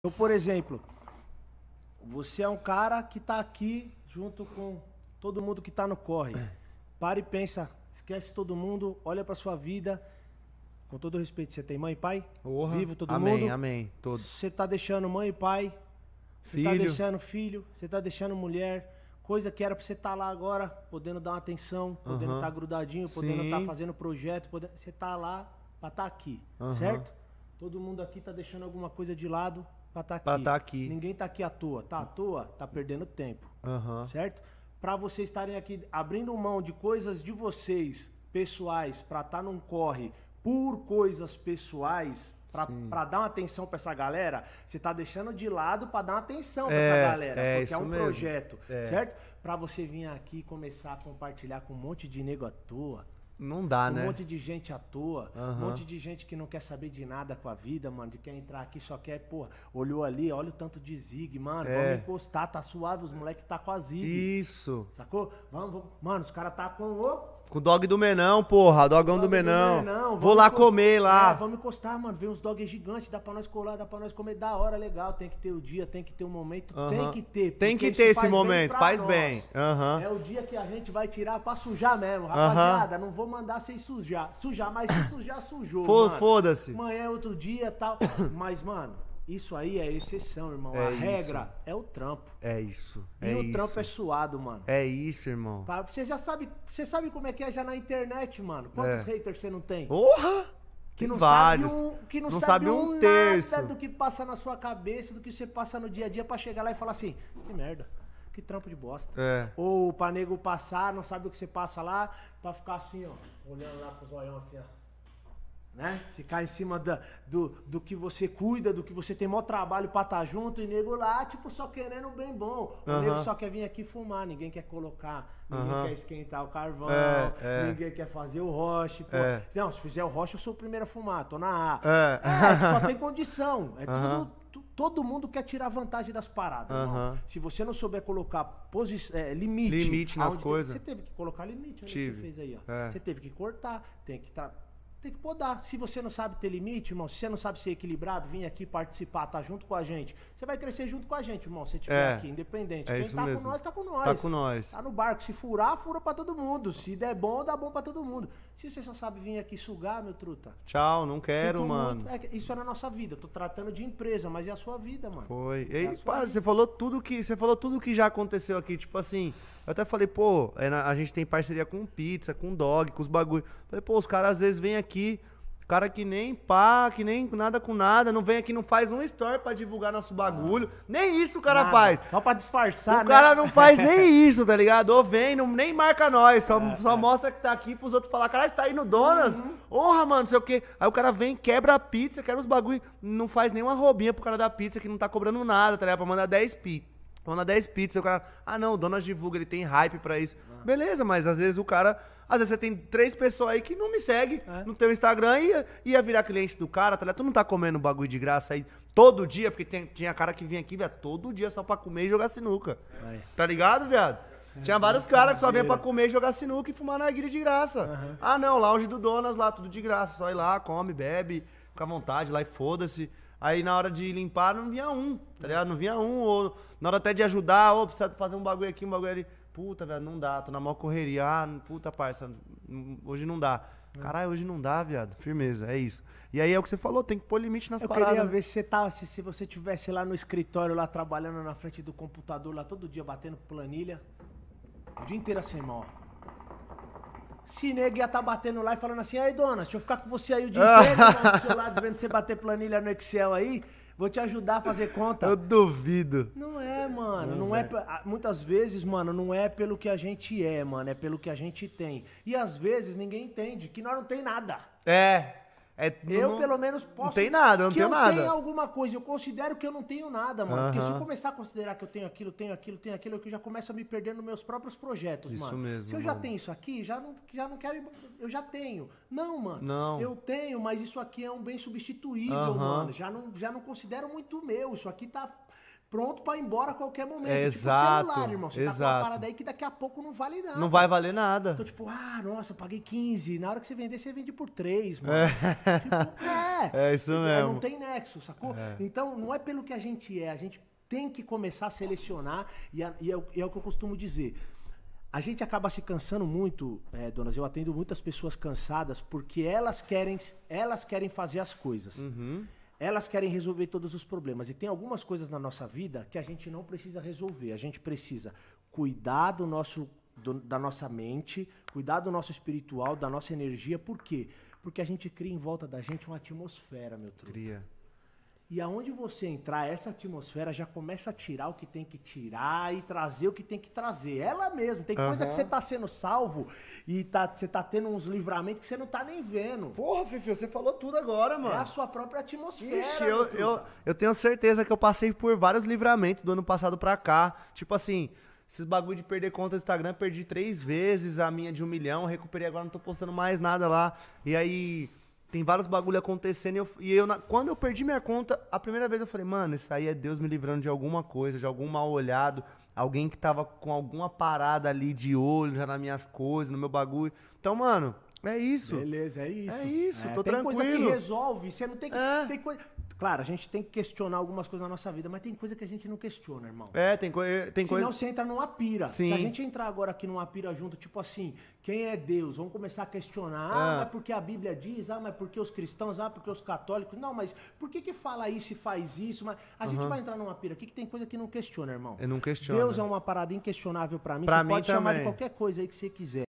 Então, por exemplo, você é um cara que está aqui junto com todo mundo que está no corre. Para e pensa, esquece todo mundo, olha para sua vida. Com todo respeito, você tem mãe e pai? Orra. Vivo todo amém, mundo? Amém, amém. Todos. Você está deixando mãe e pai, você tá deixando filho, você está deixando mulher. Coisa que era para você estar tá lá agora, podendo dar uma atenção, podendo estar tá grudadinho, podendo estar tá fazendo projeto. Podendo... Você está lá para estar tá aqui, uhum. certo? Todo mundo aqui está deixando alguma coisa de lado para estar tá aqui. Tá aqui. Ninguém está aqui à toa. Tá à toa, tá perdendo tempo. Uhum. Certo? Para vocês estarem aqui abrindo mão de coisas de vocês, pessoais, para estar tá num corre por coisas pessoais, para dar uma atenção para essa galera, você tá deixando de lado para dar uma atenção para é, essa galera, é, porque é um mesmo. projeto, é. certo? Para você vir aqui e começar a compartilhar com um monte de nego à toa, não dá, um né? Um monte de gente à toa, uhum. um monte de gente que não quer saber de nada com a vida, mano, que quer entrar aqui, só quer, pô, olhou ali, olha o tanto de zig, mano, é. vamos encostar, tá suave, os moleque tá com a zig. Isso. Sacou? Vamos, vamos. Mano, os caras tá com o com o dog do Menão, porra, dogão dog do Menão. Do Menão Vou lá co comer lá. Ah, vamos encostar, mano. Vem uns dogs gigantes, dá pra nós colar, dá pra nós comer. Da hora, legal. Tem que ter o dia, tem que ter o momento, uh -huh. tem que ter. Tem que ter esse momento, bem faz bem. Uh -huh. É o dia que a gente vai tirar pra sujar mesmo, rapaziada. Uh -huh. Não vou mandar sem sujar. Sujar, mas se sujar, sujou. Foda-se. Amanhã é outro dia tal. Mas, mano, isso aí é exceção, irmão. É a isso. regra é o trampo. É isso. É e o isso. trampo é suado, mano. É isso, irmão. Você já sabe, você sabe como é que é já na internet, mano. Quantos é. haters você não tem? Porra! Que não Vários. sabe um, que não, não sabe, sabe, um, nada terço do que passa na sua cabeça, do que você passa no dia a dia para chegar lá e falar assim: "Que merda" que trampo de bosta. É. Ou pra nego passar, não sabe o que você passa lá, pra ficar assim, ó, olhando lá pro zoião assim, ó. Né? Ficar em cima da, do, do que você cuida, do que você tem maior trabalho pra estar tá junto, e nego lá, tipo, só querendo bem bom. O uhum. nego só quer vir aqui fumar, ninguém quer colocar, ninguém uhum. quer esquentar o carvão, é, é. ninguém quer fazer o roche. É. Não, se fizer o roche, eu sou o primeiro a fumar, tô na A. É, é só tem condição. É uhum. tudo todo mundo quer tirar vantagem das paradas. Uhum. Se você não souber colocar posi é, limite, limite nas coisas. Você teve que colocar limite. Olha né, Tive. Que você fez aí, ó. É. Você teve que cortar, tem que tem que podar. Se você não sabe ter limite, irmão, se você não sabe ser equilibrado, vem aqui participar, tá junto com a gente. Você vai crescer junto com a gente, irmão, se estiver é, aqui, independente. É Quem tá mesmo. com nós, tá com tá nós. Tá com nós. Tá no barco. Se furar, fura pra todo mundo. Se der bom, dá bom pra todo mundo. Se você só sabe vir aqui sugar, meu truta. Tchau, não quero, mano. Muito... É, isso é na nossa vida. tô tratando de empresa, mas é a sua vida, mano. Foi. É e, pá, você falou tudo que. Você falou tudo que já aconteceu aqui. Tipo assim, eu até falei, pô, é a gente tem parceria com pizza, com dog, com os bagulhos Falei, pô, os caras às vezes vêm aqui aqui, cara que nem pá, que nem nada com nada, não vem aqui, não faz um story pra divulgar nosso bagulho. Nem isso o cara nada. faz. Só pra disfarçar, o né? O cara não faz nem isso, tá ligado? Ou vem, não, nem marca nós, só, é, só é. mostra que tá aqui pros outros falar, caralho, você tá aí no Donas? Uhum. Honra, mano, não sei o quê. Aí o cara vem, quebra a pizza, quebra os bagulho, não faz nenhuma roubinha pro cara da pizza que não tá cobrando nada, tá ligado? Pra mandar 10 pi. Pra mandar 10 pizzas, o cara, ah não, o Donas divulga, ele tem hype pra isso. Uhum. Beleza, mas às vezes o cara às vezes você tem três pessoas aí que não me seguem é. no teu Instagram e ia virar cliente do cara, tá ligado? Tu não tá comendo bagulho de graça aí todo dia, porque tem, tinha cara que vinha aqui, velho, todo dia só pra comer e jogar sinuca. Tá ligado, viado? Tinha vários é. caras que só vinha pra comer, jogar sinuca e fumar na guilha de graça. Uhum. Ah, não, lounge do Donas lá, tudo de graça. Só ir lá, come, bebe, fica à vontade lá e foda-se. Aí na hora de limpar não vinha um, tá ligado? Não vinha um, ou na hora até de ajudar, ou precisa fazer um bagulho aqui, um bagulho ali puta, velho, não dá, tô na maior correria, ah, puta, parça, hoje não dá. É. Caralho, hoje não dá, viado. Firmeza, é isso. E aí é o que você falou, tem que pôr limite nas eu paradas. Eu queria ver se você tá, se, se você tivesse lá no escritório, lá trabalhando na frente do computador, lá todo dia batendo planilha. O dia inteiro assim, ó. Se nego ia tá batendo lá e falando assim, aí dona, deixa eu ficar com você aí o dia inteiro, lá né, do seu lado, vendo você bater planilha no Excel aí. Vou te ajudar a fazer conta. Eu duvido. Não é, mano. Não, não é. é. Muitas vezes, mano, não é pelo que a gente é, mano. É pelo que a gente tem. E às vezes ninguém entende que nós não tem nada. É. É, eu, não, pelo menos, posso. Não tem nada, eu não tenho eu nada. Eu tenho alguma coisa, eu considero que eu não tenho nada, mano. Uh -huh. Porque se eu começar a considerar que eu tenho aquilo, tenho aquilo, tenho aquilo, é eu já começo a me perder nos meus próprios projetos, isso mano. Isso mesmo. Se eu mano. já tenho isso aqui, já não, já não quero. Eu já tenho. Não, mano. Não. Eu tenho, mas isso aqui é um bem substituível, uh -huh. mano. Já não, já não considero muito meu. Isso aqui tá pronto para ir embora a qualquer momento. É, é tipo exato, celular, irmão. Você exato. tá com uma parada aí que daqui a pouco não vale nada. Não vai valer nada. Então, tipo, ah, nossa, eu paguei 15. Na hora que você vender, você vende por 3, mano. É, tipo, é. é isso porque, é, mesmo. Não tem nexo, sacou? É. Então, não é pelo que a gente é. A gente tem que começar a selecionar. E, a, e é, o, é, o que eu costumo dizer. A gente acaba se cansando muito, é, donas. Eu atendo muitas pessoas cansadas porque elas querem, elas querem fazer as coisas. Uhum elas querem resolver todos os problemas. E tem algumas coisas na nossa vida que a gente não precisa resolver. A gente precisa cuidar do nosso, do, da nossa mente, cuidar do nosso espiritual, da nossa energia. Por quê? Porque a gente cria em volta da gente uma atmosfera, meu truque. Cria. E aonde você entrar, essa atmosfera já começa a tirar o que tem que tirar e trazer o que tem que trazer. Ela mesmo. Tem coisa uhum. que você tá sendo salvo e tá, você tá tendo uns livramentos que você não tá nem vendo. Porra, Fifi, você falou tudo agora, é mano. É a sua própria atmosfera. Ixi, eu, eu, eu tenho certeza que eu passei por vários livramentos do ano passado pra cá. Tipo assim, esses bagulho de perder conta do Instagram, perdi três vezes a minha de um milhão, recuperei agora, não tô postando mais nada lá. E aí, tem vários bagulho acontecendo e eu, e eu na, quando eu perdi minha conta, a primeira vez eu falei, mano, isso aí é Deus me livrando de alguma coisa, de algum mal olhado, alguém que tava com alguma parada ali de olho já nas minhas coisas, no meu bagulho. Então, mano, é isso. Beleza, é isso. É isso, é, tô tem tranquilo. Tem coisa que resolve, você não tem que... É. Tem coisa... Claro, a gente tem que questionar algumas coisas na nossa vida, mas tem coisa que a gente não questiona, irmão. É, tem, co eh, tem Senão coisa. Senão você entra numa pira. Sim. Se a gente entrar agora aqui numa pira junto, tipo assim, quem é Deus? Vamos começar a questionar. Ah, ah mas porque a Bíblia diz, ah, mas porque os cristãos, ah, porque os católicos. Não, mas por que, que fala isso e faz isso? Mas a uhum. gente vai entrar numa pira aqui que tem coisa que não questiona, irmão. Eu não questiona. Deus é uma parada inquestionável para mim. Pra você mim pode também. chamar de qualquer coisa aí que você quiser.